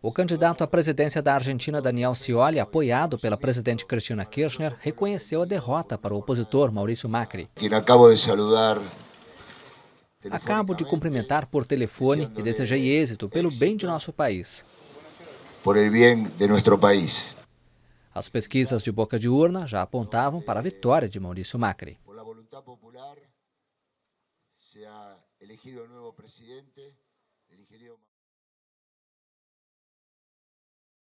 O candidato à presidência da Argentina, Daniel Scioli, apoiado pela presidente Cristina Kirchner, reconheceu a derrota para o opositor Maurício Macri. Acabo de cumprimentar por telefone e desejei êxito pelo bem de nosso país. Por el bien de nuestro país. As pesquisas de boca de urna já apontavam para a vitória de Maurício Macri.